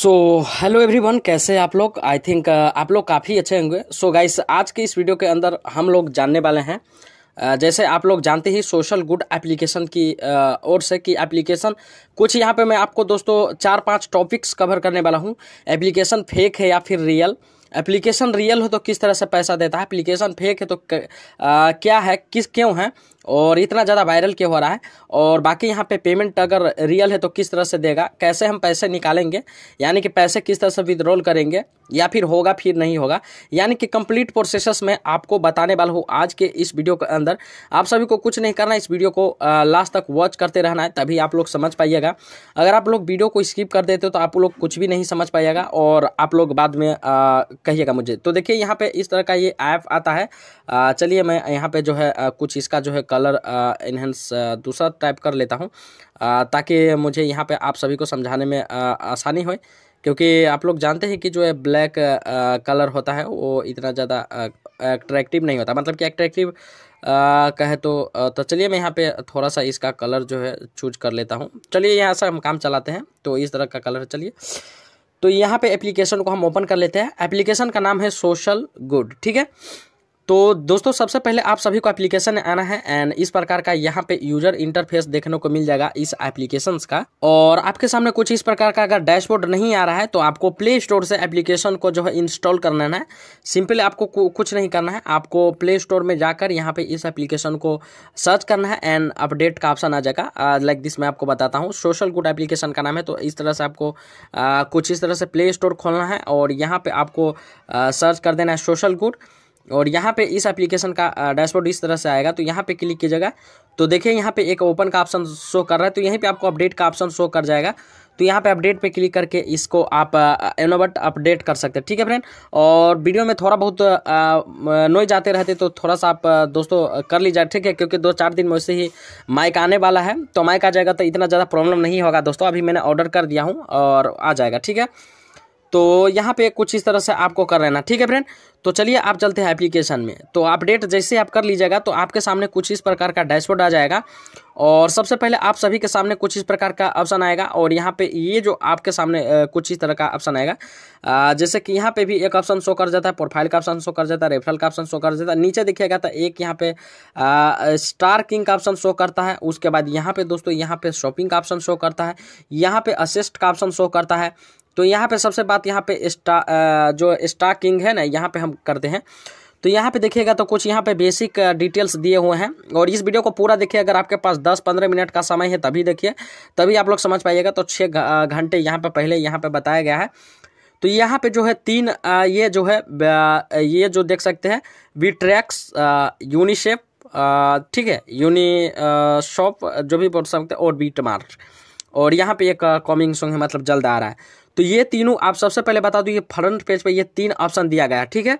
so hello everyone कैसे आप लोग आई थिंक uh, आप लोग काफ़ी अच्छे होंगे सो so, गाइस आज के इस वीडियो के अंदर हम लोग जानने वाले हैं uh, जैसे आप लोग जानते ही सोशल गुड एप्लीकेशन की uh, ओर से कि एप्लीकेशन कुछ यहाँ पे मैं आपको दोस्तों चार पांच टॉपिक्स कवर करने वाला हूँ एप्लीकेशन फेक है या फिर रियल एप्लीकेशन रियल हो तो किस तरह से पैसा देता है एप्लीकेशन फेक है तो क, आ, uh, क्या है किस क्यों है और इतना ज़्यादा वायरल क्यों हो रहा है और बाकी यहाँ पे पेमेंट अगर रियल है तो किस तरह से देगा कैसे हम पैसे निकालेंगे यानी कि पैसे किस तरह से विद्रॉल करेंगे या फिर होगा फिर नहीं होगा यानी कि कंप्लीट प्रोसेस में आपको बताने वाला हूँ आज के इस वीडियो के अंदर आप सभी को कुछ नहीं करना इस वीडियो को लास्ट तक वॉच करते रहना है तभी आप लोग समझ पाइएगा अगर आप लोग वीडियो को स्किप कर देते हो तो आप लोग कुछ भी नहीं समझ पाइएगा और आप लोग बाद में कहिएगा मुझे तो देखिए यहाँ पर इस तरह का ये ऐप आता है चलिए मैं यहाँ पर जो है कुछ इसका जो है कल कलर इन्हेंस uh, uh, दूसरा टाइप कर लेता हूँ uh, ताकि मुझे यहाँ पे आप सभी को समझाने में आसानी होए क्योंकि आप लोग जानते हैं कि जो है ब्लैक कलर होता है वो इतना ज़्यादा अट्रैक्टिव नहीं होता मतलब कि एट्रैक्टिव कहे तो तो चलिए मैं यहाँ पे थोड़ा सा इसका कलर जो है चूज कर लेता हूँ चलिए यहाँ से हम काम चलाते हैं तो इस तरह का कलर चलिए तो यहाँ पे एप्लीकेशन को हम ओपन कर लेते हैं एप्लीकेशन का नाम है सोशल गुड ठीक है तो दोस्तों सबसे पहले आप सभी को एप्लीकेशन आना है एंड इस प्रकार का यहाँ पे यूजर इंटरफेस देखने को मिल जाएगा इस एप्लीकेशन का और आपके सामने कुछ इस प्रकार का अगर डैशबोर्ड नहीं आ रहा है तो आपको प्ले स्टोर से एप्लीकेशन को जो है इंस्टॉल करना है सिंपली आपको कुछ नहीं करना है आपको प्ले स्टोर में जाकर यहाँ पे इस एप्लीकेशन को सर्च करना है एंड अपडेट का ऑप्शन आ जाएगा लाइक दिस मैं आपको बताता हूँ सोशल गुड एप्लीकेशन का नाम है तो इस तरह से आपको आ, कुछ इस तरह से प्ले स्टोर खोलना है और यहाँ पे आपको आ, सर्च कर देना है सोशल गुड और यहाँ पे इस एप्लीकेशन का डैशबोर्ड इस तरह से आएगा तो यहाँ पे क्लिक कीजिएगा तो देखिए यहाँ पे एक ओपन का ऑप्शन शो कर रहा है तो यहीं पे आपको अपडेट का ऑप्शन शो कर जाएगा तो यहाँ पे अपडेट पे क्लिक करके इसको आप एनोबट अपडेट कर सकते हैं ठीक है फ्रेंड और वीडियो में थोड़ा बहुत नोए जाते रहते तो थोड़ा सा आप दोस्तों कर लीजिए ठीक है क्योंकि दो चार दिन में वैसे ही माइक आने वाला है तो माइक आ जाएगा तो इतना ज़्यादा प्रॉब्लम नहीं होगा दोस्तों अभी मैंने ऑर्डर कर दिया हूँ और आ जाएगा ठीक है तो यहाँ पे कुछ इस तरह से आपको कर लेना ठीक है फ्रेंड तो चलिए आप चलते हैं एप्लीकेशन में तो अपडेट जैसे आप कर लीजिएगा तो आपके सामने कुछ इस प्रकार का डैशबोर्ड आ जाएगा और सबसे पहले आप सभी के सामने कुछ इस प्रकार का ऑप्शन आएगा और यहाँ पे ये जो आपके सामने कुछ इस तरह का ऑप्शन आएगा जैसे कि यहाँ पे भी एक ऑप्शन शो कर जाता है प्रोफाइल का ऑप्शन शो कर जाता है रेफरल का ऑप्शन शो कर जाता है नीचे देखिएगा तो एक यहाँ पे स्टार किंग का ऑप्शन शो करता है उसके बाद यहाँ पे दोस्तों यहाँ पे शॉपिंग का ऑप्शन शो करता है यहाँ पे असिस्ट का ऑप्शन शो करता है तो यहाँ पे सबसे बात यहाँ पे स्टा जो स्टाकिंग है ना यहाँ पे हम करते हैं तो यहाँ पे देखिएगा तो कुछ यहाँ पे बेसिक डिटेल्स दिए हुए हैं और इस वीडियो को पूरा देखिए अगर आपके पास 10-15 मिनट का समय है तभी देखिए तभी आप लोग समझ पाइएगा तो छः घंटे यहाँ पे पहले यहाँ पे बताया गया है तो यहाँ पे जो है तीन ये जो है ये जो देख सकते हैं ट्रैक्स यूनिसेफ ठीक है यूनि शॉप जो भी बोल सकते हैं और बीट मार्च और यहाँ पे एक कॉमिंग सॉन्ग है मतलब जल्द आ रहा है तो ये तीनों आप सबसे पहले बता दूँ ये फ्रंट पेज पे ये तीन ऑप्शन दिया गया है ठीक है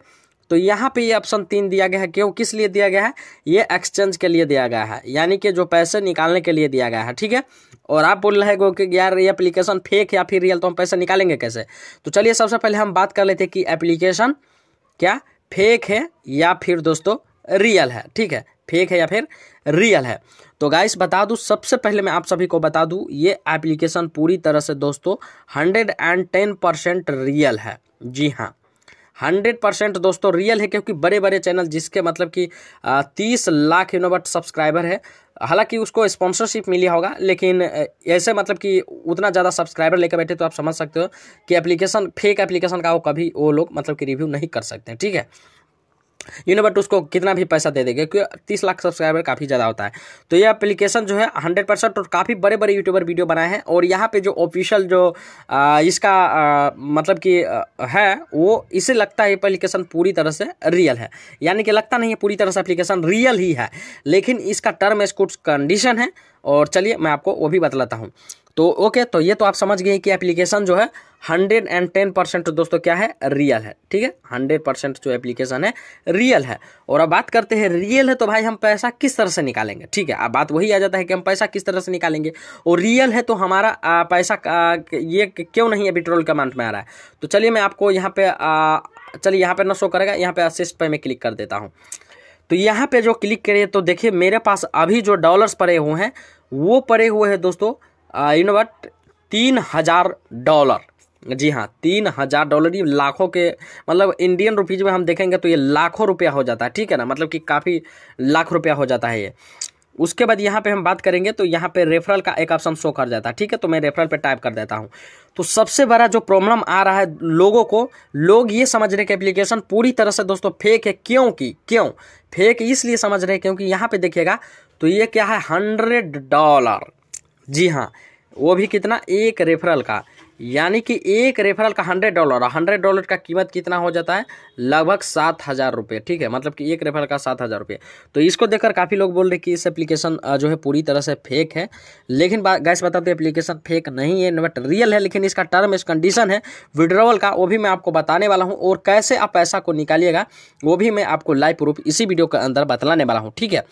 तो यहाँ पे ये ऑप्शन तीन दिया गया है क्यों किस लिए दिया गया है ये एक्सचेंज के लिए दिया गया है यानी कि जो पैसे निकालने के लिए दिया गया है ठीक है और आप बोल रहे हो कि यार ये एप्लीकेशन फेक या फिर रियल तो हम पैसे निकालेंगे कैसे तो चलिए सबसे पहले हम बात कर लेते हैं कि एप्लीकेशन क्या फेक है या फिर दोस्तों रियल है ठीक है फेक है या फिर रियल है तो गाइस बता दूँ सबसे पहले मैं आप सभी को बता दूँ ये एप्लीकेशन पूरी तरह से दोस्तों hundred and ten percent real है जी हाँ हंड्रेड परसेंट दोस्तों रियल है क्योंकि बड़े बड़े चैनल जिसके मतलब कि तीस लाख यूनोवट सब्सक्राइबर है हालांकि उसको स्पॉन्सरशिप मिली होगा लेकिन ऐसे मतलब कि उतना ज़्यादा सब्सक्राइबर लेकर बैठे तो आप समझ सकते हो कि एप्लीकेशन फेक एप्लीकेशन का वो कभी वो लोग मतलब कि रिव्यू नहीं कर सकते ठीक है नो बट उसको कितना भी पैसा दे देंगे क्योंकि तीस लाख सब्सक्राइबर काफ़ी ज़्यादा होता है तो ये एप्लीकेशन जो है हंड्रेड परसेंट और काफ़ी बड़े बड़े यूट्यूबर वीडियो बनाए हैं और यहाँ पे जो ऑफिशियल जो आ, इसका आ, मतलब कि है वो इसे लगता है एप्लीकेशन पूरी तरह से रियल है यानी कि लगता नहीं है पूरी तरह से एप्लीकेशन रियल ही है लेकिन इसका टर्म एस कुछ कंडीशन है और चलिए मैं आपको वो भी बतलाता हूँ तो ओके तो ये तो आप समझ गए कि एप्लीकेशन जो है हंड्रेड एंड टेन परसेंट तो दोस्तों क्या है रियल है ठीक है हंड्रेड परसेंट जो एप्लीकेशन है रियल है और अब बात करते हैं रियल है तो भाई हम पैसा किस तरह से निकालेंगे ठीक है अब बात वही आ जाता है कि हम पैसा किस तरह से निकालेंगे और रियल है तो हमारा आ, पैसा आ, ये क्यों नहीं अभी ट्रोल के अमाउंट में आ रहा है तो चलिए मैं आपको यहाँ पे चलिए यहाँ पे न शो करेगा यहाँ पे असिस्ट पर मैं क्लिक कर देता हूँ तो यहाँ पे जो क्लिक करिए तो देखिए मेरे पास अभी जो डॉलर्स पड़े हुए हैं वो पड़े हुए हैं दोस्तों यू नो तीन हज़ार डॉलर जी हाँ तीन हज़ार डॉलर ये लाखों के मतलब इंडियन रुपीज़ में हम देखेंगे तो ये लाखों रुपया हो जाता है ठीक है ना मतलब कि काफ़ी लाख रुपया हो जाता है ये उसके बाद यहाँ पे हम बात करेंगे तो यहाँ पे रेफरल का एक ऑप्शन शो कर जाता है ठीक है तो मैं रेफरल पे टाइप कर देता हूँ तो सबसे बड़ा जो प्रॉब्लम आ रहा है लोगों को लोग ये समझ रहे कि एप्लीकेशन पूरी तरह से दोस्तों फेक है क्यों की क्यों फेक इसलिए समझ रहे हैं क्योंकि यहाँ पे देखिएगा तो ये क्या है हंड्रेड डॉलर जी हाँ वो भी कितना एक रेफरल का यानी कि एक रेफरल का हंड्रेड डॉलर हंड्रेड डॉलर का कीमत कितना हो जाता है लगभग सात हज़ार रुपये ठीक है मतलब कि एक रेफरल का सात हज़ार रुपये तो इसको देखकर काफ़ी लोग बोल रहे कि इस एप्लीकेशन जो है पूरी तरह से फेक है लेकिन गैस बताते एप्लीकेशन फेक नहीं है बट रियल है लेकिन इसका टर्म इस कंडीशन है विड्रोवल का वो भी मैं आपको बताने वाला हूँ और कैसे आप पैसा को निकालिएगा वो भी मैं आपको लाइव प्रूफ इसी वीडियो के अंदर बतलाने वाला हूँ ठीक है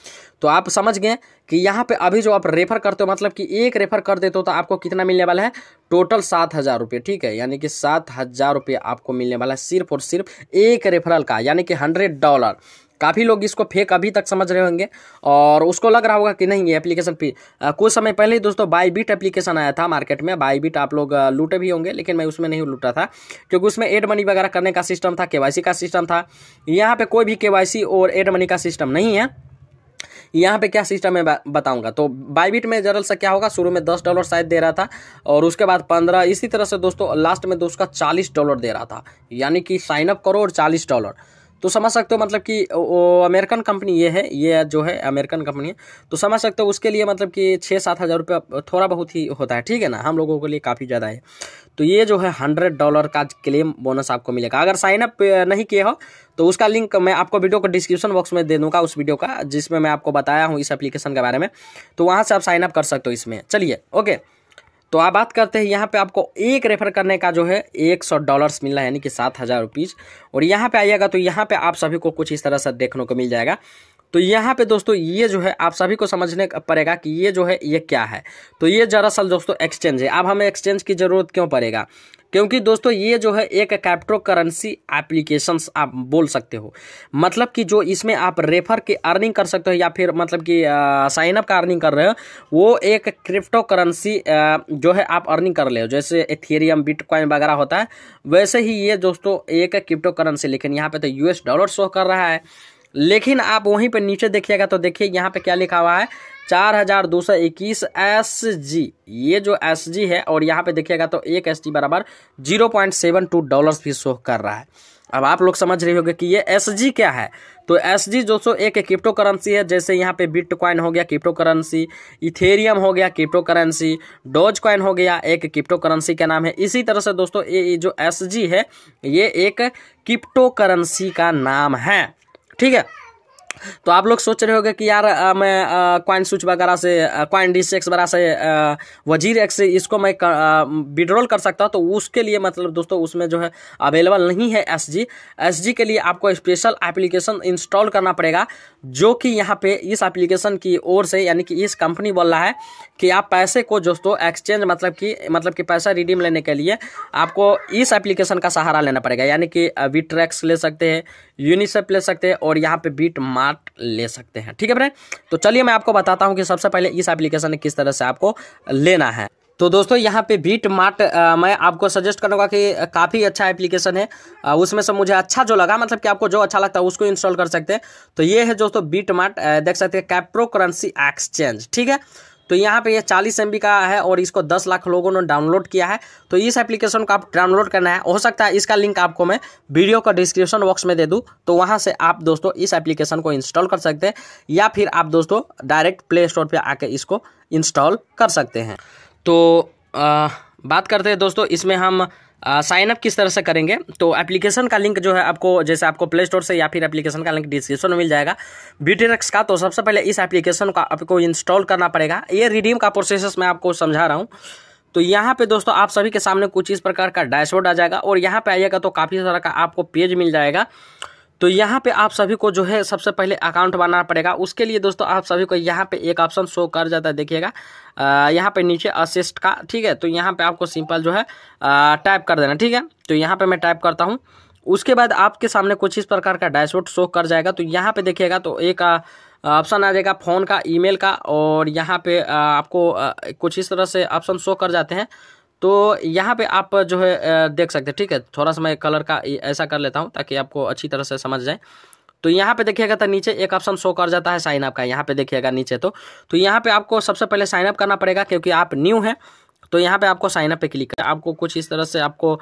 तो आप समझ गए कि यहाँ पे अभी जो आप रेफर करते हो मतलब कि एक रेफर कर देते हो तो आपको कितना मिलने वाला है टोटल सात हज़ार रुपये ठीक है यानी कि सात हज़ार रुपये आपको मिलने वाला है सिर्फ और सिर्फ एक रेफरल का यानी कि हंड्रेड डॉलर काफ़ी लोग इसको फेक अभी तक समझ रहे होंगे और उसको लग रहा होगा कि नहीं ये एप्लीकेशन फी कुछ समय पहले ही दोस्तों बाई बीट एप्लीकेशन आया था मार्केट में बाई बीट आप लोग लूटे भी होंगे लेकिन मैं उसमें नहीं लूटा था क्योंकि उसमें एड मनी वगैरह करने का सिस्टम था के का सिस्टम था यहाँ पर कोई भी के और एड मनी का सिस्टम नहीं है यहाँ पे क्या सिस्टम है बताऊँगा तो बाईबिट में जरल से क्या होगा शुरू में दस डॉलर शायद दे रहा था और उसके बाद पंद्रह इसी तरह से दोस्तों लास्ट में दोस्तों का चालीस डॉलर दे रहा था यानी कि साइनअप करो और चालीस डॉलर तो समझ सकते हो मतलब कि वो अमेरिकन कंपनी ये है ये जो है अमेरिकन कंपनी है तो समझ सकते हो उसके लिए मतलब कि छः सात हज़ार रुपया थोड़ा बहुत ही होता है ठीक है ना हम लोगों के लिए काफ़ी ज़्यादा है तो ये जो है हंड्रेड डॉलर का क्लेम बोनस आपको मिलेगा अगर साइनअप नहीं किए हो तो उसका लिंक मैं आपको वीडियो को डिस्क्रिप्शन बॉक्स में दे दूंगा उस वीडियो का जिसमें मैं आपको बताया हूँ इस एप्लीकेशन के बारे में तो वहाँ से आप साइनअप कर सकते हो इसमें चलिए ओके तो आप बात करते हैं यहाँ पे आपको एक रेफर करने का जो है एक सौ डॉलर्स मिल रहा है यानी कि सात हज़ार रुपीज़ और यहाँ पे आइएगा तो यहाँ पे आप सभी को कुछ इस तरह से देखने को मिल जाएगा तो यहाँ पे दोस्तों ये जो है आप सभी को समझने पड़ेगा कि ये जो है ये क्या है तो ये दरअसल दोस्तों एक्सचेंज है अब हमें एक्सचेंज की ज़रूरत क्यों पड़ेगा क्योंकि दोस्तों ये जो है एक कैप्टो करेंसी एप्लीकेशंस आप बोल सकते हो मतलब कि जो इसमें आप रेफर की अर्निंग कर सकते हो या फिर मतलब कि साइनअप का अर्निंग कर रहे हो वो एक क्रिप्टो करेंसी जो है आप अर्निंग कर रहे हो जैसे एथेरियम बिटकॉइन वगैरह होता है वैसे ही ये दोस्तों एक क्रिप्टो करेंसी लेकिन यहाँ पर तो यूएस डॉलर शो कर रहा है लेकिन आप वहीं पर नीचे देखिएगा तो देखिए यहाँ पर क्या लिखा हुआ है चार हजार दो सौ इक्कीस एस जी ये जो एस जी है और यहाँ पे देखिएगा तो एक एस जी बराबर zero point seven two dollar भी शो कर रहा है अब आप लोग समझ रहे होंगे कि ये एस जी क्या है तो एस जी जो सो एक क्रिप्टो करेंसी है जैसे यहाँ पे बिट कॉइन हो गया क्रिप्टो करेंसी इथेरियम हो गया क्रिप्टो करेंसी डोज कॉइन हो गया एक क्रिप्टो करेंसी का नाम है इसी तरह से दोस्तों ये जो एस जी है ये एक क्रिप्टो करेंसी का नाम है ठीक है तो आप लोग सोच रहे होंगे कि यार आ, मैं क्वाइन स्विच वगैरह से क्वाइन डिस एक्स वगैरह से वजीर एक्स से इसको मैं विड्रॉल कर सकता हूँ तो उसके लिए मतलब दोस्तों उसमें जो है अवेलेबल नहीं है एस जी एस जी के लिए आपको स्पेशल एप्लीकेशन इंस्टॉल करना पड़ेगा जो कि यहाँ पे इस एप्लीकेशन की ओर से यानी कि इस कंपनी बोल रहा है कि आप पैसे को दोस्तों एक्सचेंज मतलब कि मतलब कि पैसा रिडीम लेने के लिए आपको इस एप्लीकेशन का सहारा लेना पड़ेगा यानी कि विट्रैक्स ले सकते हैं यूनिसेफ ले सकते हैं और यहाँ पे बीट मार्ट ले सकते हैं ठीक है फ्रेंड तो चलिए मैं आपको बताता हूँ कि सबसे पहले इस एप्लीकेशन किस तरह से आपको लेना है तो दोस्तों यहाँ पे बीट मार्ट आ, मैं आपको सजेस्ट करूँगा कि काफ़ी अच्छा एप्लीकेशन है आ, उसमें से मुझे अच्छा जो लगा मतलब कि आपको जो अच्छा लगता है उसको इंस्टॉल कर सकते हैं तो ये है दोस्तों बीट मार्ट देख सकते हैं कैप्रो करेंसी एक्सचेंज ठीक है तो यहाँ पे ये चालीस एम का है और इसको दस लाख लोगों ने डाउनलोड किया है तो इस एप्लीकेशन को आप डाउनलोड करना है हो सकता है इसका लिंक आपको मैं वीडियो का डिस्क्रिप्शन बॉक्स में दे दूँ तो वहाँ से आप दोस्तों इस एप्लीकेशन को इंस्टॉल कर सकते हैं या फिर आप दोस्तों डायरेक्ट प्ले स्टोर पर आकर इसको इंस्टॉल कर सकते हैं तो आ, बात करते हैं दोस्तों इसमें हम साइन अप किस तरह से करेंगे तो एप्लीकेशन का लिंक जो है आपको जैसे आपको प्ले स्टोर से या फिर एप्लीकेशन का लिंक डिस्क्रिप्शन में मिल जाएगा बीटीरेक्स का तो सबसे पहले इस एप्लीकेशन का आपको इंस्टॉल करना पड़ेगा ये रिडीम का प्रोसेस मैं आपको समझा रहा हूँ तो यहाँ पे दोस्तों आप सभी के सामने कुछ इस प्रकार का डैशबोर्ड आ जाएगा और यहाँ पे आइएगा तो काफ़ी सारा का आपको पेज मिल जाएगा तो यहाँ पे आप सभी को जो है सबसे पहले अकाउंट बनाना पड़ेगा उसके लिए दोस्तों आप सभी को यहाँ पे एक ऑप्शन शो कर जाता है देखिएगा यहाँ पे नीचे असिस्ट का ठीक है तो यहाँ पे आपको सिंपल जो है टाइप कर देना ठीक है तो यहाँ पे मैं टाइप करता हूँ उसके बाद आपके सामने कुछ इस प्रकार का डैशबोर्ड शो कर जाएगा तो यहाँ पे देखिएगा तो एक ऑप्शन आ जाएगा फ़ोन का ईमेल का और यहाँ पे आपको कुछ इस तरह से ऑप्शन शो कर जाते हैं तो यहाँ पे आप जो है देख सकते हैं ठीक है थोड़ा सा मैं कलर का ऐसा कर लेता हूँ ताकि आपको अच्छी तरह से समझ जाए तो यहाँ पे देखिएगा तो नीचे एक ऑप्शन शो कर जाता है साइनअप का यहाँ पे देखिएगा नीचे तो तो यहाँ पे आपको सबसे पहले साइन अप करना पड़ेगा क्योंकि आप न्यू हैं तो यहाँ पे आपको साइन अप पे क्लिक कर आपको कुछ इस तरह से आपको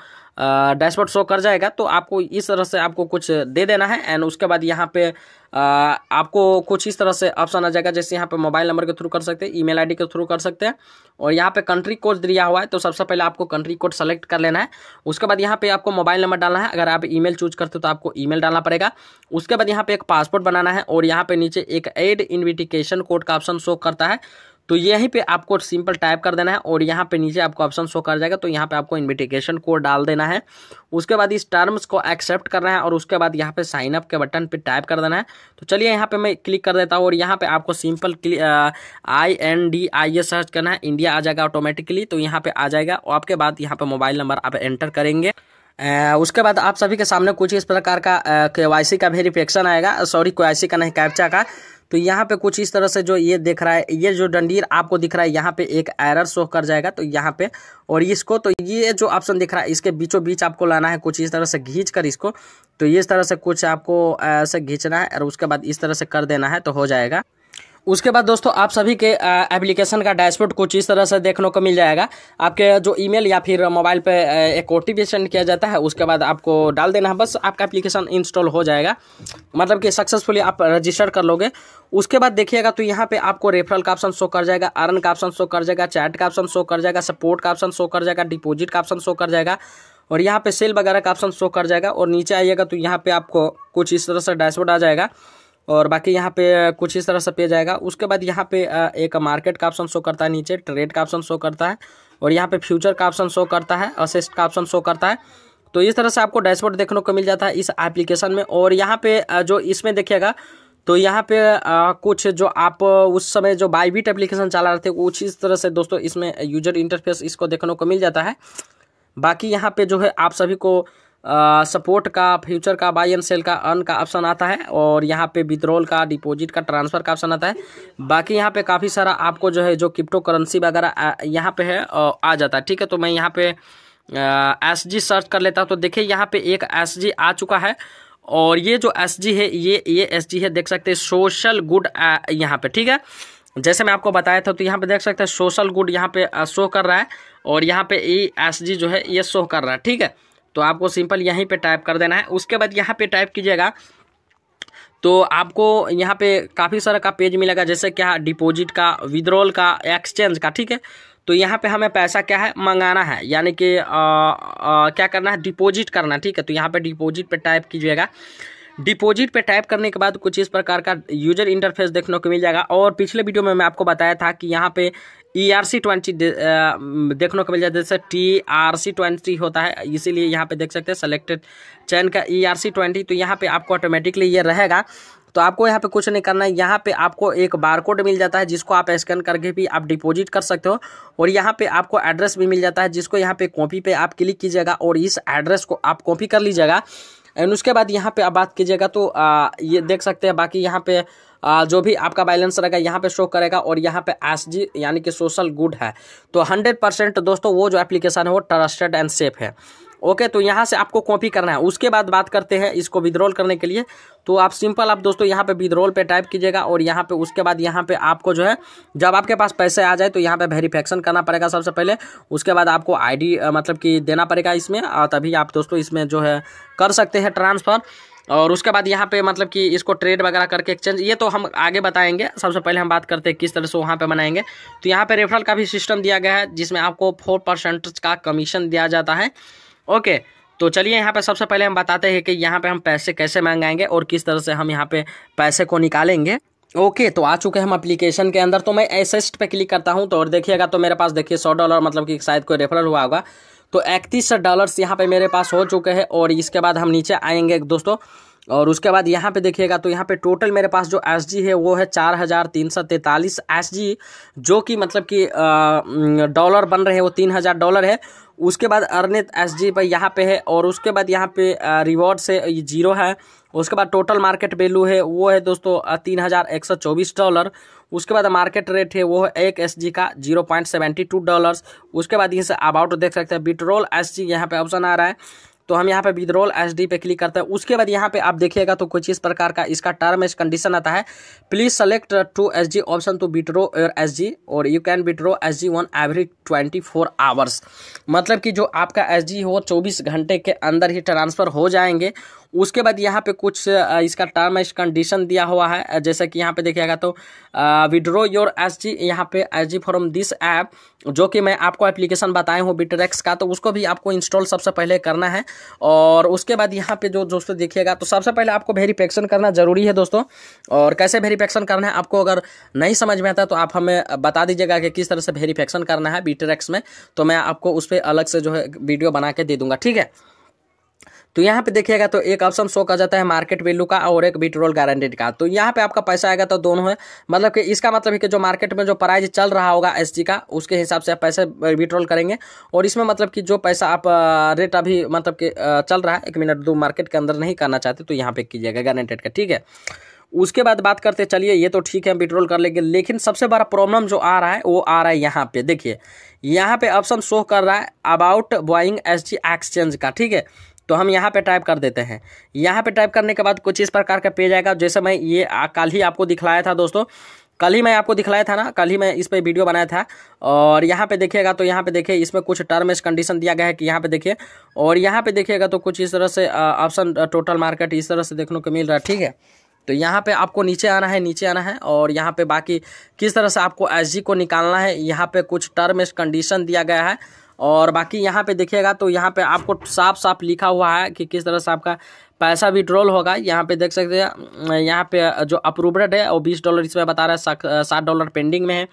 डैशबोर्ड शो कर जाएगा तो आपको इस तरह से आपको कुछ दे देना है एंड उसके बाद यहाँ पे आपको कुछ इस तरह से ऑप्शन आ जाएगा जैसे यहाँ पे मोबाइल नंबर के थ्रू कर सकते हैं ईमेल आईडी के थ्रू कर सकते हैं और यहाँ पे कंट्री कोड दिया हुआ है तो सबसे पहले आपको कंट्री कोड सेलेक्ट कर लेना है उसके बाद यहाँ पे आपको मोबाइल नंबर डालना है अगर आप ईमेल चूज करते हो तो आपको ईमेल डालना पड़ेगा उसके बाद यहाँ पे एक पासपोर्ट बनाना है और यहाँ पे नीचे एक एड इन्विटिकेशन कोड का ऑप्शन शो करता है तो यहीं पे आपको सिंपल टाइप कर देना है और यहाँ पे नीचे आपको ऑप्शन शो कर जाएगा तो यहाँ पे आपको इन्विटिकेशन कोड डाल देना है उसके बाद इस टर्म्स को एक्सेप्ट करना है और उसके बाद यहाँ पे साइन अप के बटन पे टाइप कर देना है तो चलिए यहाँ पे मैं क्लिक कर देता हूँ और यहाँ पे आपको simple I N D I A search करना है इंडिया आ जाएगा ऑटोमेटिकली तो यहाँ पे आ जाएगा और आपके बाद यहाँ पे मोबाइल नंबर आप एंटर करेंगे उसके बाद आप सभी के सामने कुछ इस प्रकार का के का वेरिफिकेशन आएगा सॉरी के का नहीं कैप्चा का तो यहाँ पे कुछ इस तरह से जो ये देख रहा है ये जो डंडीर आपको दिख रहा है यहाँ पे एक एरर शो कर जाएगा तो यहाँ पे और इसको तो ये जो ऑप्शन दिख रहा है इसके बीचों बीच आपको लाना है कुछ इस तरह से घींच कर इसको तो इस तरह से कुछ आपको ऐसे घींचना है और उसके बाद इस तरह से कर देना है तो हो जाएगा उसके बाद दोस्तों आप सभी के एप्लीकेशन का डैशबोर्ड कुछ इस तरह से देखने को मिल जाएगा आपके जो ईमेल या फिर मोबाइल पे एक ओ सेंड किया जाता है उसके बाद आपको डाल देना है बस आपका एप्लीकेशन इंस्टॉल हो जाएगा मतलब कि सक्सेसफुली आप रजिस्टर कर लोगे उसके बाद देखिएगा तो यहाँ पे आपको रेफरल का ऑप्शन शो कर जाएगा आरन का ऑप्शन शो कर जाएगा चैट का ऑप्शन शो कर जाएगा सपोर्ट का ऑप्शन शो कर जाएगा डिपोजिट का ऑप्शन शो कर जाएगा और यहाँ पे सेल वगैरह का ऑप्शन शो कर जाएगा और नीचे आइएगा तो यहाँ पे आपको कुछ इस तरह से डैशबोर्ड आ जाएगा और बाकी यहाँ पे कुछ इस तरह से पेज आएगा उसके बाद यहाँ पे एक मार्केट का ऑप्शन शो करता है नीचे ट्रेड का ऑप्शन शो करता है और यहाँ पे फ्यूचर का ऑप्शन शो करता है असिस्ट का ऑप्शन शो करता है तो इस तरह से आपको डैशबोर्ड देखने को मिल जाता है इस एप्लीकेशन में और यहाँ पे जो इसमें देखिएगा तो यहाँ पे आ, कुछ जो आप उस समय जो बाईबीट एप्लीकेशन चला रहे थे कुछ इस तरह से दोस्तों इसमें यूजर इंटरफेस इसको देखने को मिल जाता है बाकी यहाँ पे जो है आप सभी को सपोर्ट का फ्यूचर का बाई एंड सेल का अर्न का ऑप्शन आता है और यहाँ पे विद्रोल का डिपॉजिट का ट्रांसफ़र का ऑप्शन आता है बाकी यहाँ पे काफ़ी सारा आपको जो है जो क्रिप्टो करेंसी वगैरह यहाँ पे है आ जाता है ठीक है तो मैं यहाँ पे एस जी सर्च कर लेता हूँ तो देखिए यहाँ पे एक एस जी आ चुका है और ये जो एस जी है ये ये एस जी है देख सकते हैं सोशल गुड यहाँ पर ठीक है जैसे मैं आपको बताया था तो यहाँ पे देख सकते हैं सोशल गुड यहाँ पे शो कर रहा है और यहाँ पे ई एस जी जो है ये शो कर रहा है ठीक है तो आपको सिंपल यहीं पे टाइप कर देना है उसके बाद यहाँ पे टाइप कीजिएगा तो आपको यहाँ पे काफ़ी सारा का पेज मिलेगा जैसे क्या डिपॉजिट का विद्रोल का एक्सचेंज का ठीक है तो यहाँ पे हमें पैसा क्या है मंगाना है यानी कि क्या करना है डिपॉजिट करना ठीक है तो यहाँ पे डिपॉजिट पे टाइप कीजिएगा डिपॉजिट पे टाइप करने के बाद कुछ इस प्रकार का यूजर इंटरफेस देखने को मिल जाएगा और पिछले वीडियो में मैं आपको बताया था कि यहाँ पे ई आर सी ट्वेंटी देखने को मिल जाता है जैसे टी आर सी ट्वेंटी होता है इसीलिए यहाँ पे देख सकते हैं सेलेक्टेड चैन का ई आर सी ट्वेंटी तो यहाँ पे आपको ऑटोमेटिकली ये रहेगा तो आपको यहाँ पे कुछ नहीं करना है यहाँ पे आपको एक बारकोड मिल जाता है जिसको आप स्कैन करके भी आप डिपॉजिट कर सकते हो और यहाँ पे आपको एड्रेस भी मिल जाता है जिसको यहाँ पे कॉपी पे आप क्लिक कीजिएगा और इस एड्रेस को आप कॉपी कर लीजिएगा एंड उसके बाद यहाँ पे आप बात कीजिएगा तो आ, ये देख सकते हैं बाकी यहाँ पे आ, जो भी आपका बैलेंस रहेगा यहाँ पे शो करेगा और यहाँ पे एस यानी कि सोशल गुड है तो हंड्रेड परसेंट दोस्तों वो जो एप्लीकेशन है वो ट्रस्टेड एंड सेफ है ओके तो यहाँ से आपको कॉपी करना है उसके बाद बात करते हैं इसको विद्रोल करने के लिए तो आप सिंपल आप दोस्तों यहाँ पे विद्रोल पे टाइप कीजिएगा और यहाँ पे उसके बाद यहाँ पे आपको जो है जब आपके पास पैसे आ जाए तो यहाँ पे वेरीफिकेशन करना पड़ेगा सबसे पहले उसके बाद आपको आईडी मतलब कि देना पड़ेगा इसमें तभी आप दोस्तों इसमें जो है कर सकते हैं ट्रांसफ़र और उसके बाद यहाँ पे मतलब कि इसको ट्रेड वगैरह करके एक्सचेंज ये तो हम आगे बताएंगे सबसे पहले हम बात करते हैं किस तरह से वहाँ पे बनाएंगे तो यहाँ पे रेफरल का भी सिस्टम दिया गया है जिसमें आपको फोर परसेंट का कमीशन दिया जाता है ओके तो चलिए यहाँ पे सबसे पहले हम बताते हैं कि यहाँ पे हम पैसे कैसे मंगाएंगे और किस तरह से हम यहाँ पे पैसे को निकालेंगे ओके तो आ चुके हैं हम एप्लीकेशन के अंदर तो मैं एसेस्ट पे क्लिक करता हूँ तो और देखिएगा तो मेरे पास देखिए सौ डॉलर मतलब कि शायद कोई रेफरल हुआ होगा तो इकतीस सौ डॉलर्स यहाँ पे मेरे पास हो चुके हैं और इसके बाद हम नीचे आएंगे दोस्तों और उसके बाद यहाँ पे देखिएगा तो यहाँ पे टोटल मेरे पास जो एस है वो है चार हज़ार तीन सौ तैंतालीस एस जो कि मतलब कि डॉलर बन रहे हैं वो तीन हज़ार डॉलर है उसके बाद अर्नित एस जी पर यहाँ पे है और उसके बाद यहाँ पे रिवॉर्ड से जीरो है उसके बाद टोटल मार्केट वैल्यू है वो है दोस्तों तीन हज़ार एक सौ चौबीस डॉलर उसके बाद मार्केट रेट है वो है एक एस जी का zero point seventy two dollars उसके बाद यहीं से अबाउट देख सकते हैं बिट्रोल एस जी यहाँ पे ऑप्शन आ रहा है तो हम यहाँ पे विद्रोल एस डी पे क्लिक करते हैं उसके बाद यहाँ पे आप देखिएगा तो कुछ इस प्रकार का इसका टर्म एस कंडीशन आता है please select to S G option to withdraw your S G और you can withdraw S G one every twenty four hours मतलब कि जो आपका एस जी हो चौबीस घंटे के अंदर ही ट्रांसफ़र हो जाएंगे उसके बाद यहाँ पे कुछ इसका टर्म एंड कंडीशन दिया हुआ है जैसे कि यहाँ पे देखिएगा तो विड्रो योर एस जी यहाँ पे S G from this app जो कि मैं आपको एप्लीकेशन बताया हूँ बिटरेक्स का तो उसको भी आपको इंस्टॉल सबसे पहले करना है और उसके बाद यहाँ पे जो दोस्तों देखिएगा तो सबसे पहले आपको वेरीफेक्शन करना ज़रूरी है दोस्तों और कैसे वेरीफिकेशन करना है आपको अगर नहीं समझ में आता तो आप हमें बता दीजिएगा कि किस तरह से वेरीफिकेशन करना है बीटरेक्स में तो मैं आपको उस पर अलग से जो है वीडियो बना के दे दूंगा ठीक है तो यहाँ पे देखिएगा तो एक ऑप्शन शो कर जाता है मार्केट वैल्यू का और एक विड्रोल गारंटेड का तो यहाँ पे आपका पैसा आएगा तो दोनों है मतलब कि इसका मतलब है कि जो मार्केट में जो प्राइस चल रहा होगा एस का उसके हिसाब से आप पैसे विड्रॉल करेंगे और इसमें मतलब कि जो पैसा आप रेट अभी मतलब कि चल रहा है एक मिनट दो मार्केट के अंदर नहीं करना चाहते तो यहाँ पे कीजिएगा गारंटेड का ठीक है उसके बाद बात करते चलिए ये तो ठीक है हम विड्रोल कर लेंगे लेकिन सबसे बड़ा प्रॉब्लम जो आ रहा है वो आ रहा है यहाँ पे देखिए यहाँ पे ऑप्शन शो कर रहा है अबाउट बॉइंग एस एक्सचेंज का ठीक है तो हम यहाँ पे टाइप कर देते हैं यहाँ पे टाइप करने के बाद कुछ इस प्रकार का पेज आएगा जैसे मैं ये आ, कल ही आपको दिखलाया था दोस्तों कल ही मैं आपको दिखलाया था ना कल ही मैं इस पर वीडियो बनाया था और यहाँ पे देखिएगा तो यहाँ पे देखिए इसमें कुछ टर्म एस कंडीशन दिया गया है कि यहाँ पे देखिए और यहाँ पे देखिएगा तो कुछ इस तरह से ऑप्शन टोटल मार्केट इस तरह से देखने को मिल रहा है ठीक है तो यहाँ पे आपको नीचे आना है नीचे आना है और यहाँ पे बाकी किस तरह से आपको एस को निकालना है यहाँ पे कुछ टर्म एंड कंडीशन दिया गया है और बाकी यहाँ पे देखिएगा तो यहाँ पे आपको साफ साफ लिखा हुआ है कि किस तरह से आपका पैसा विड्रॉल होगा यहाँ पे देख सकते हैं यहाँ पे जो अप्रूवड है वो बीस डॉलर इसमें बता रहा है सात डॉलर पेंडिंग में है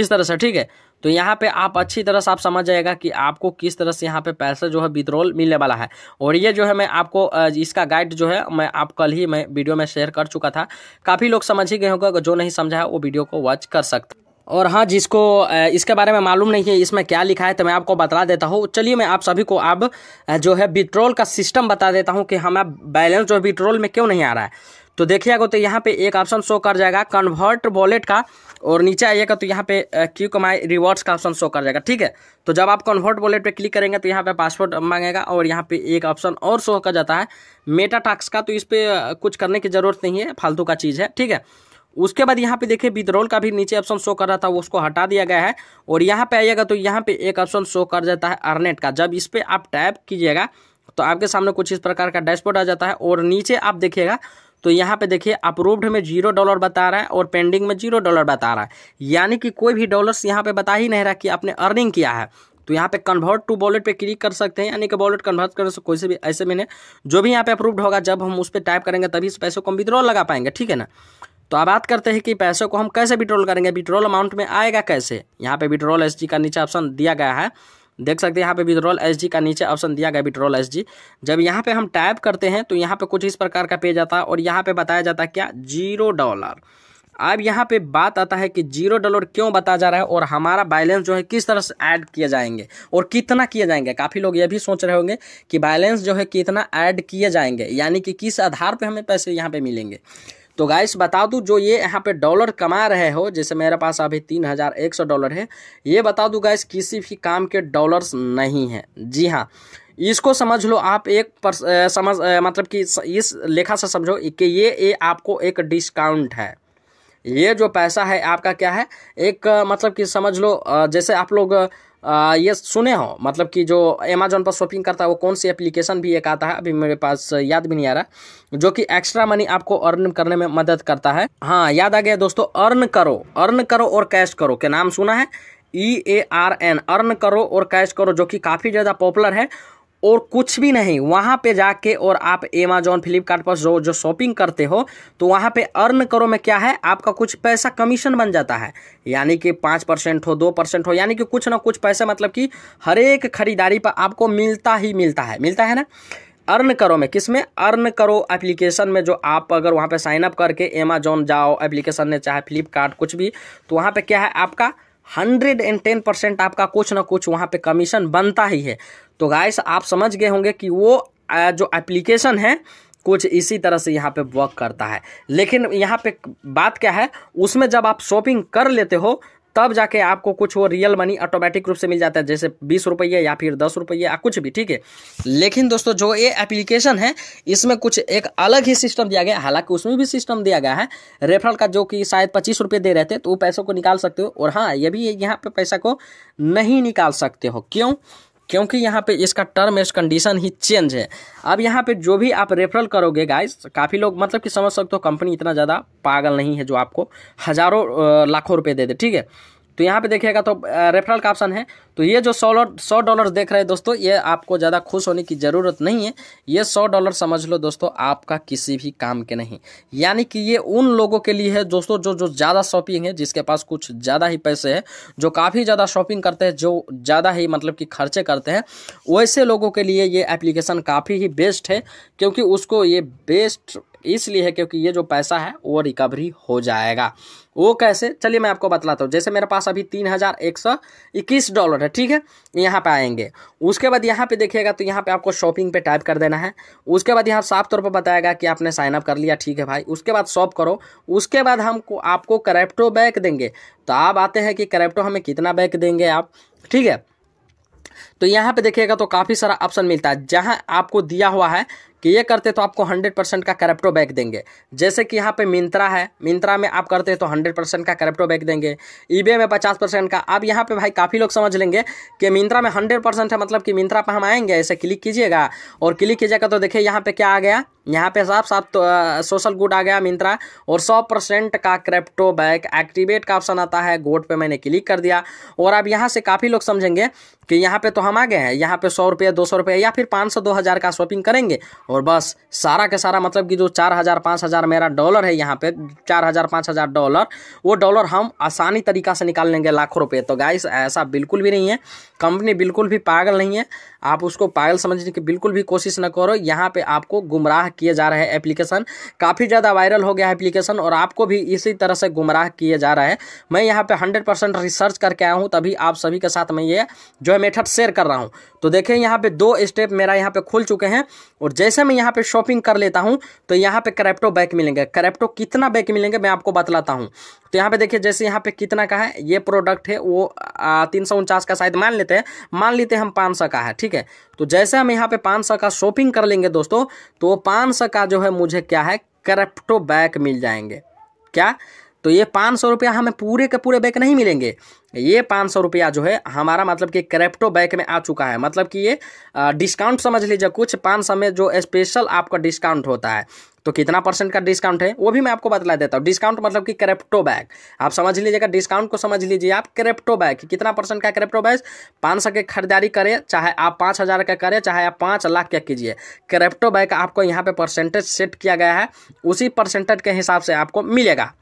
इस तरह से ठीक है तो यहाँ पे आप अच्छी तरह से आप समझ जाएगा कि आपको किस तरह से यहाँ पे पैसा जो है विद्रोल मिलने वाला है और ये जो है मैं आपको इसका गाइड जो है मैं आप कल ही मैं वीडियो में शेयर कर चुका था काफ़ी लोग समझ ही गए होगा जो नहीं समझा है वो वीडियो को वॉच कर सकते और हाँ जिसको इसके बारे में मालूम नहीं है इसमें क्या लिखा है तो मैं आपको बता देता हूँ चलिए मैं आप सभी को अब जो है बिट्रोल का सिस्टम बता देता हूँ कि हमें बैलेंस जो है बिट्रोल में क्यों नहीं आ रहा है तो अगर तो यहाँ पे एक ऑप्शन शो कर जाएगा कन्वर्ट वॉलेट का और नीचे आइएगा तो यहाँ पे क्यू कमाई रिवॉर्ड्स का ऑप्शन शो कर जाएगा ठीक है तो जब आप कन्वर्ट वॉलेट पे क्लिक करेंगे तो यहाँ पे पासवर्ड मांगेगा और यहाँ पे एक ऑप्शन और शो कर जाता है मेटा टास्क का तो इस पर कुछ करने की ज़रूरत नहीं है फालतू का चीज़ है ठीक है उसके बाद यहाँ पे देखिए विद्रोल का भी नीचे ऑप्शन शो कर रहा था उसको हटा दिया गया है और यहाँ पे आइएगा तो यहाँ पे एक ऑप्शन शो कर जाता है अर्नेट का जब इस पर आप टैप कीजिएगा तो आपके सामने कुछ इस प्रकार का डैशबोर्ड आ जाता है और नीचे आप देखिएगा तो यहाँ पे देखिए अप्रूव्ड में जीरो डॉलर बता रहा है और पेंडिंग में जीरो डॉलर बता रहा है यानी कि कोई भी डॉलर्स यहाँ पे बता ही नहीं रहा कि आपने अर्निंग किया है तो यहाँ पे कन्वर्ट टू वॉलेट पे क्लिक कर सकते हैं यानी कि वॉलेट कन्वर्ट करने से कोई से भी ऐसे मैंने जो भी यहाँ पे अप्रूव्ड होगा जब हम उस पर टाइप करेंगे तभी इस पैसे को हम विद्रॉ लगा पाएंगे ठीक है ना तो अब बात करते हैं कि पैसों को हम कैसे विड्रॉल करेंगे विड्रॉल अमाउंट में आएगा कैसे यहाँ पे विड्रॉल एस का नीचे ऑप्शन दिया गया है देख सकते हैं यहाँ पे विड्रॉल एस का नीचे ऑप्शन दिया गया विड्रॉल एस जब यहाँ पे हम टाइप करते हैं तो यहाँ पे कुछ इस प्रकार का पेज आता है और यहाँ पे बताया जाता है क्या जीरो डॉलर अब यहाँ पे बात आता है कि जीरो डॉलर क्यों बताया जा रहा है और हमारा बैलेंस जो है किस तरह से ऐड किए जाएंगे और कितना किए जाएंगे काफ़ी लोग ये भी सोच रहे होंगे कि बैलेंस जो है कितना ऐड किए जाएंगे यानी कि किस आधार पर हमें पैसे यहाँ पर मिलेंगे तो गाइस बता दूँ जो ये यहाँ पे डॉलर कमा रहे हो जैसे मेरे पास अभी तीन हज़ार एक सौ डॉलर है ये बता दूँ गाइस किसी भी काम के डॉलर्स नहीं हैं जी हाँ इसको समझ लो आप एक परस, आ, समझ आ, मतलब कि इस लेखा से समझो कि ये ये आपको एक डिस्काउंट है ये जो पैसा है आपका क्या है एक मतलब कि समझ लो जैसे आप लोग आ, ये सुने हो मतलब कि जो अमेजोन पर शॉपिंग करता है वो कौन सी एप्लीकेशन भी एक आता है अभी मेरे पास याद भी नहीं आ रहा जो कि एक्स्ट्रा मनी आपको अर्न करने में मदद करता है हाँ याद आ गया दोस्तों अर्न करो अर्न करो और कैश करो के नाम सुना है E A R N earn करो और कैश करो जो कि काफ़ी ज़्यादा पॉपुलर है और कुछ भी नहीं वहाँ पे जाके और आप एमेजॉन फ्लिपकार्ट पर जो जो शॉपिंग करते हो तो वहाँ पे अर्न करो में क्या है आपका कुछ पैसा कमीशन बन जाता है यानी कि पाँच परसेंट हो दो परसेंट हो यानी कि कुछ ना कुछ पैसा मतलब कि हर एक खरीदारी पर आपको मिलता ही मिलता है मिलता है ना अर्न करो में किस में अर्न करो एप्लीकेशन में जो आप अगर वहाँ पर साइन अप करके एमेजॉन जाओ एप्लीकेशन में चाहे फ्लिपकार्ट कुछ भी तो वहाँ पर क्या है आपका हंड्रेड एंड टेन परसेंट आपका कुछ ना कुछ वहाँ पे कमीशन बनता ही है तो गाइस आप समझ गए होंगे कि वो जो एप्लीकेशन है कुछ इसी तरह से यहाँ पे वर्क करता है लेकिन यहाँ पे बात क्या है उसमें जब आप शॉपिंग कर लेते हो तब जाके आपको कुछ वो रियल मनी ऑटोमेटिक रूप से मिल जाता है जैसे बीस रुपये या फिर दस रुपये या कुछ भी ठीक है लेकिन दोस्तों जो ये एप्लीकेशन है इसमें कुछ एक अलग ही सिस्टम दिया गया हालांकि उसमें भी सिस्टम दिया गया है रेफरल का जो कि शायद पच्चीस रुपये दे रहे थे तो वो पैसों को निकाल सकते हो और हाँ ये भी यहाँ पर पैसा को नहीं निकाल सकते हो क्यों क्योंकि यहाँ पे इसका टर्म एस कंडीशन ही चेंज है अब यहाँ पे जो भी आप रेफरल करोगे गाइस काफ़ी लोग मतलब कि समझ सकते हो कंपनी इतना ज़्यादा पागल नहीं है जो आपको हज़ारों लाखों रुपए दे दे ठीक है तो यहाँ पे देखिएगा तो रेफरल का ऑप्शन है तो ये जो सौ सौ डॉलर देख रहे हैं दोस्तों ये आपको ज़्यादा खुश होने की ज़रूरत नहीं है ये सौ डॉलर समझ लो दोस्तों आपका किसी भी काम के नहीं यानी कि ये उन लोगों के लिए है दोस्तों जो जो ज़्यादा शॉपिंग है जिसके पास कुछ ज़्यादा ही पैसे है जो काफ़ी ज़्यादा शॉपिंग करते हैं जो ज़्यादा ही मतलब कि खर्चे करते हैं वैसे लोगों के लिए ये एप्लीकेशन काफ़ी ही बेस्ट है क्योंकि उसको ये बेस्ट इसलिए है क्योंकि ये जो पैसा है वो रिकवरी हो जाएगा वो कैसे चलिए मैं आपको बतलाता हूँ जैसे मेरे पास अभी तीन हज़ार एक सौ इक्कीस डॉलर है ठीक है यहाँ पे आएंगे उसके बाद यहाँ पे देखिएगा तो यहाँ पे आपको शॉपिंग पे टाइप कर देना है उसके बाद यहाँ साफ तौर पर बताएगा कि आपने साइनअप कर लिया ठीक है भाई उसके बाद शॉप करो उसके बाद हम आपको करेप्टो बैक देंगे तो आप आते हैं कि करेप्टो हमें कितना बैक देंगे आप ठीक है तो यहाँ पे देखिएगा तो काफ़ी सारा ऑप्शन मिलता है जहाँ आपको दिया हुआ है कि ये करते तो आपको हंड्रेड परसेंट का करेप्टो बैक देंगे जैसे कि यहाँ पे मिंत्रा है मिंत्रा में आप करते तो हंड्रेड परसेंट का करेप्टो बैक देंगे ईबे में पचास परसेंट का अब यहाँ पे भाई काफ़ी लोग समझ लेंगे कि मिंत्रा में हंड्रेड परसेंट है मतलब कि मिंत्रा पर हम आएंगे ऐसे क्लिक कीजिएगा और क्लिक कीजिएगा तो देखिए यहाँ पे क्या आ गया यहाँ पे साफ साफ तो, आ, सोशल गुड आ गया मिंत्रा और 100 परसेंट का क्रेप्टो बैक एक्टिवेट का ऑप्शन आता है गोट पे मैंने क्लिक कर दिया और अब यहाँ से काफ़ी लोग समझेंगे कि यहाँ पे तो हम आ गए हैं यहाँ पे सौ रुपये दो सौ रुपये या फिर पाँच सौ दो हज़ार का शॉपिंग करेंगे और बस सारा के सारा मतलब कि जो चार हज़ार पाँच हज़ार मेरा डॉलर है यहाँ पे चार हज़ार पाँच हज़ार डॉलर वो डॉलर हम आसानी तरीका से निकाल लेंगे लाखों रुपये तो गाइस ऐसा बिल्कुल भी नहीं है कंपनी बिल्कुल भी पागल नहीं है आप उसको पागल समझने की बिल्कुल भी कोशिश ना करो यहाँ पे आपको गुमराह किए जा रहे हैं एप्लीकेशन काफ़ी ज़्यादा वायरल हो गया है एप्लीकेशन और आपको भी इसी तरह से गुमराह किए जा रहा है मैं यहाँ पे हंड्रेड परसेंट रिसर्च करके आया हूँ तभी आप सभी के साथ मैं ये जो है मेथड शेयर कर रहा हूँ तो देखें यहाँ पे दो स्टेप मेरा यहाँ पे खुल चुके हैं और जैसे मैं यहाँ पे शॉपिंग कर लेता हूँ तो यहाँ पे करेप्टो बैक मिलेंगे करेप्टो कितना बैक मिलेंगे मैं आपको बतलाता हूँ तो यहाँ पे देखिए जैसे यहाँ पे कितना का है ये प्रोडक्ट है वो तीन सौ उनचास का शायद मान लेते हैं मान लेते हैं हम पाँच सौ का है ठीक है तो जैसे हम यहाँ पे पाँच सौ का शॉपिंग कर लेंगे दोस्तों तो वो पाँच सौ का जो है मुझे क्या है करप्टो बैग मिल जाएंगे क्या तो ये पाँच सौ रुपया हमें पूरे के पूरे बैग नहीं मिलेंगे ये पाँच सौ रुपया जो है हमारा मतलब कि क्रेप्टो बैग में आ चुका है मतलब कि ये डिस्काउंट समझ लीजिए कुछ पाँच सौ में जो स्पेशल आपका डिस्काउंट होता है तो कितना परसेंट का डिस्काउंट है वो भी मैं आपको बतला देता हूँ डिस्काउंट मतलब कि क्रेप्टो बैग आप समझ लीजिएगा डिस्काउंट को समझ लीजिए आप क्रेप्टो बैग कितना परसेंट का क्रेप्टो बैग पाँच सौ की खरीदारी करें चाहे आप पाँच हज़ार का करें चाहे आप पाँच लाख का कीजिए क्रेप्टो बैग आपको यहाँ पर परसेंटेज सेट किया गया है उसी परसेंटेज के हिसाब से आपको मिलेगा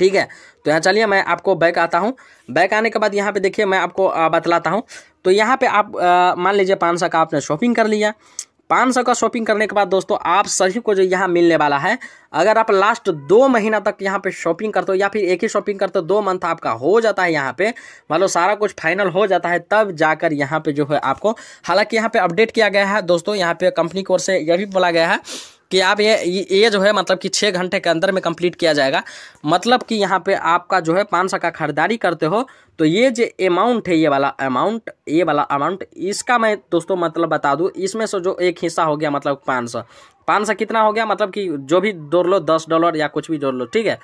ठीक है तो यहाँ चलिए मैं आपको बैक आता हूँ बैक आने के बाद यहाँ पे देखिए मैं आपको बतलाता हूँ तो यहाँ पे आप मान लीजिए पाँच सौ का आपने शॉपिंग कर लिया पाँच सौ का शॉपिंग करने के बाद दोस्तों आप सभी को जो यहाँ मिलने वाला है अगर आप लास्ट दो महीना तक यहाँ पे शॉपिंग करते हो या फिर एक ही शॉपिंग करते हो दो मंथ आपका हो जाता है यहाँ पे मतलब सारा कुछ फाइनल हो जाता है तब जाकर यहाँ पे जो है आपको हालांकि यहाँ पे अपडेट किया गया है दोस्तों यहाँ पे कंपनी की ओर से यह भी बोला गया है कि आप ये ये जो है मतलब कि छः घंटे के अंदर में कंप्लीट किया जाएगा मतलब कि यहाँ पे आपका जो है पाँच सौ का खरीदारी करते हो तो ये जो अमाउंट है ये वाला अमाउंट ये वाला अमाउंट इसका मैं दोस्तों मतलब बता दूँ इसमें से जो एक हिस्सा हो गया मतलब पाँच सौ पाँच सौ कितना हो गया मतलब कि जो भी जोड़ लो दस डॉलर या कुछ भी जोड़ लो ठीक है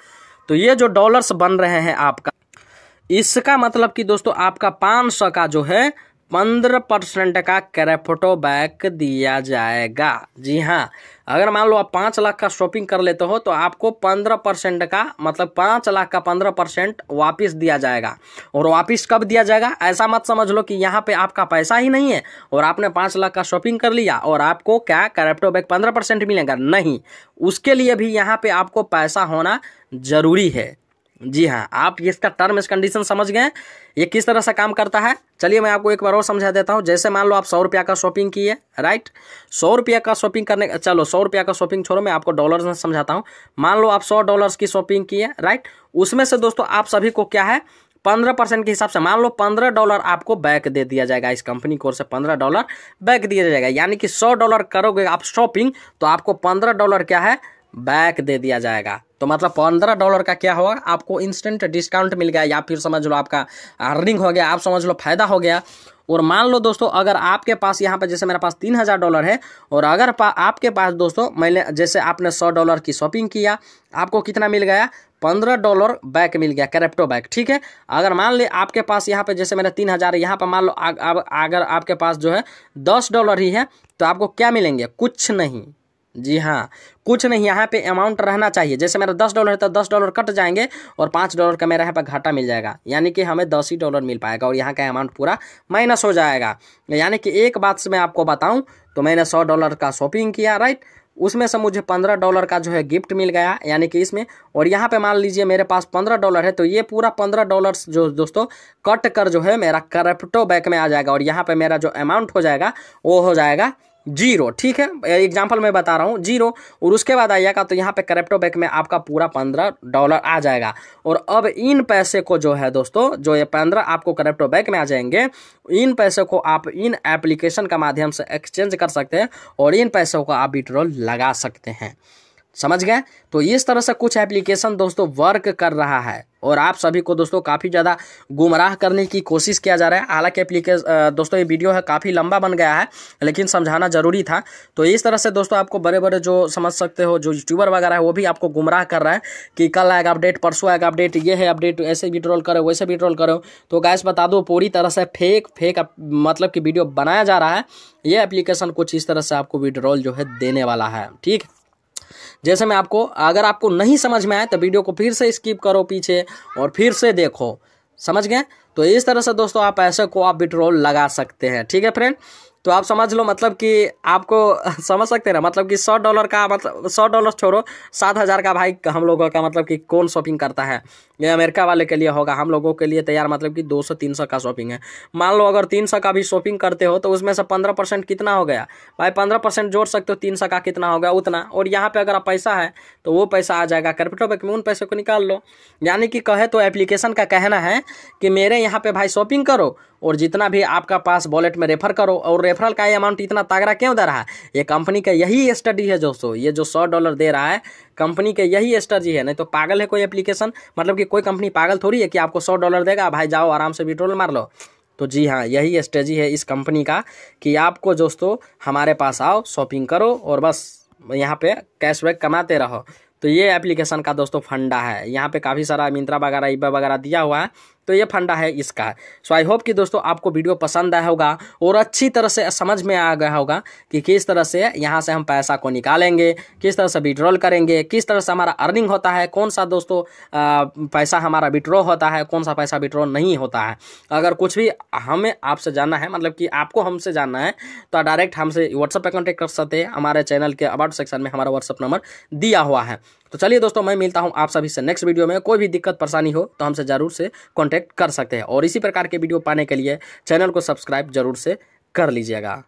तो ये जो डॉलर्स बन रहे हैं आपका इसका मतलब कि दोस्तों आपका पाँच सौ का जो है पंद्रह परसेंट का क्रेफोटो बैक दिया जाएगा जी हाँ अगर मान लो आप पाँच लाख का शॉपिंग कर लेते हो तो आपको पंद्रह परसेंट का मतलब पाँच लाख का पंद्रह परसेंट वापिस दिया जाएगा और वापिस कब दिया जाएगा ऐसा मत समझ लो कि यहाँ पे आपका पैसा ही नहीं है और आपने पाँच लाख का शॉपिंग कर लिया और आपको क्या करेप्टो बैग पंद्रह परसेंट मिलेगा नहीं उसके लिए भी यहाँ पर आपको पैसा होना जरूरी है जी हाँ आप इसका टर्म इस कंडीशन समझ गए ये किस तरह से काम करता है चलिए मैं आपको एक बार और समझा देता हूँ जैसे मान लो आप सौ रुपया का शॉपिंग किए राइट सौ रुपया का शॉपिंग करने चलो सौ रुपया का शॉपिंग छोड़ो मैं आपको डॉलर्स में समझाता हूँ मान लो आप सौ डॉलर्स की शॉपिंग किए राइट उसमें से दोस्तों आप सभी को क्या है पंद्रह परसेंट के हिसाब से मान लो पंद्रह डॉलर आपको बैक दे दिया जाएगा इस कंपनी की ओर से पंद्रह डॉलर बैक दिया जाएगा यानी कि सौ डॉलर करोगे आप शॉपिंग तो आपको पंद्रह डॉलर क्या है बैक दे दिया जाएगा तो मतलब पंद्रह डॉलर का क्या होगा आपको इंस्टेंट डिस्काउंट मिल गया या फिर समझ लो आपका अर्निंग हो गया आप समझ लो फायदा हो गया और मान लो दोस्तों अगर आपके पास यहाँ पर जैसे मेरे पास तीन हज़ार डॉलर है और अगर पा, आपके पास दोस्तों मैंने जैसे आपने सौ डॉलर की शॉपिंग किया आपको कितना मिल गया पंद्रह डॉलर बैक मिल गया करेप्टो बैक ठीक है अगर मान ली आपके पास यहाँ पर जैसे मेरे तीन हज़ार यहाँ पर मान लो अगर आपके पास जो है दस डॉलर ही है तो आपको क्या मिलेंगे कुछ नहीं जी हाँ कुछ नहीं यहाँ पे अमाउंट रहना चाहिए जैसे मेरा दस डॉलर है तो दस डॉलर कट जाएंगे और पाँच डॉलर का मेरा यहाँ पर घाटा मिल जाएगा यानी कि हमें दस ही डॉलर मिल पाएगा और यहाँ का अमाउंट पूरा माइनस हो जाएगा यानी कि एक बात से मैं आपको बताऊँ तो मैंने सौ डॉलर का शॉपिंग किया राइट उसमें से मुझे पंद्रह डॉलर का जो है गिफ्ट मिल गया यानी कि इसमें और यहाँ पे मान लीजिए मेरे पास पंद्रह डॉलर है तो ये पूरा पंद्रह डॉलर जो दोस्तों कट कर जो है मेरा करप्टो बैक में आ जाएगा और यहाँ पे मेरा जो अमाउंट हो जाएगा वो हो जाएगा जीरो ठीक है एग्जाम्पल मैं बता रहा हूँ जीरो और उसके बाद आइएगा तो यहाँ पे करेप्टो बैंक में आपका पूरा पंद्रह डॉलर आ जाएगा और अब इन पैसे को जो है दोस्तों जो ये पंद्रह आपको करेप्टो बैंक में आ जाएंगे इन पैसे को आप इन एप्लीकेशन का माध्यम से एक्सचेंज कर सकते हैं और इन पैसों को आप विड्रॉल लगा सकते हैं समझ गए तो इस तरह से कुछ एप्लीकेशन दोस्तों वर्क कर रहा है और आप सभी को दोस्तों काफ़ी ज़्यादा गुमराह करने की कोशिश किया जा रहा है हालांकि एप्लीकेशन दोस्तों ये वीडियो है काफ़ी लंबा बन गया है लेकिन समझाना ज़रूरी था तो इस तरह से दोस्तों आपको बड़े बड़े जो समझ सकते हो जो यूट्यूबर वगैरह है वो भी आपको गुमराह कर रहा है कि कल आएगा अपडेट परसों आएगा अपडेट ये है अपडेट ऐसे भी ट्रोल करो वैसे भी ट्रोल करो तो गैस बता दो पूरी तरह से फेक फेक मतलब कि वीडियो बनाया जा रहा है ये एप्लीकेशन कुछ इस तरह से आपको विड्रॉल जो है देने वाला है ठीक है जैसे मैं आपको अगर आपको नहीं समझ में आए तो वीडियो को फिर से स्किप करो पीछे और फिर से देखो समझ गए तो इस तरह से दोस्तों आप ऐसे को आप विड्रॉल लगा सकते हैं ठीक है फ्रेंड तो आप समझ लो मतलब कि आपको समझ सकते हैं ना मतलब कि सौ डॉलर का मतलब सौ डॉलर छोड़ो सात हज़ार का भाई हम लोगों का मतलब कि कौन शॉपिंग करता है ये अमेरिका वाले के लिए होगा हम लोगों के लिए तैयार मतलब कि दो सौ तीन सौ का शॉपिंग है मान लो अगर तीन सौ का भी शॉपिंग करते हो तो उसमें से पंद्रह परसेंट कितना हो गया भाई पंद्रह परसेंट जोड़ सकते हो तीन सौ का कितना हो गया उतना और यहाँ पर अगर पैसा है तो वो पैसा आ जाएगा कैपिटल बैंक में उन पैसे को निकाल लो यानी कि कहे तो एप्लीकेशन का कहना है कि मेरे यहाँ पर भाई शॉपिंग करो और जितना भी आपका पास वॉलेट में रेफर करो और रेफरल का ये अमाउंट इतना तागड़ा क्यों दे रहा है ये कंपनी का यही स्टडी है दोस्तों ये जो सौ डॉलर दे रहा है कंपनी के यही स्टडी है नहीं तो पागल है कोई एप्लीकेशन मतलब कि कोई कंपनी पागल थोड़ी है कि आपको सौ डॉलर देगा भाई जाओ आराम से विड्रोल मार लो तो जी हाँ यही स्ट्रेजी है इस कंपनी का कि आपको दोस्तों हमारे पास आओ शॉपिंग करो और बस यहाँ पे कैशबैक कमाते रहो तो ये एप्लीकेशन का दोस्तों फंडा है यहाँ पे काफ़ी सारा मिंत्रा वगैरह ईबा वगैरह दिया हुआ है तो ये फंडा है इसका सो आई होप कि दोस्तों आपको वीडियो पसंद आया होगा और अच्छी तरह से समझ में आ गया होगा कि किस तरह से यहाँ से हम पैसा को निकालेंगे किस तरह से विड्रॉल करेंगे किस तरह से हमारा अर्निंग होता है कौन सा दोस्तों पैसा हमारा विड्रॉ होता है कौन सा पैसा विड्रॉ नहीं होता है अगर कुछ भी हमें आपसे जानना है मतलब कि आपको हमसे जानना है तो डायरेक्ट हमसे व्हाट्सएप पर कॉन्टेक्ट कर सकते हैं हमारे चैनल के अबाउट सेक्शन में हमारा व्हाट्सअप नंबर दिया हुआ है तो चलिए दोस्तों मैं मिलता हूँ आप सभी से नेक्स्ट वीडियो में कोई भी दिक्कत परेशानी हो तो हमसे ज़रूर से कॉन्टैक्ट कर सकते हैं और इसी प्रकार के वीडियो पाने के लिए चैनल को सब्सक्राइब जरूर से कर लीजिएगा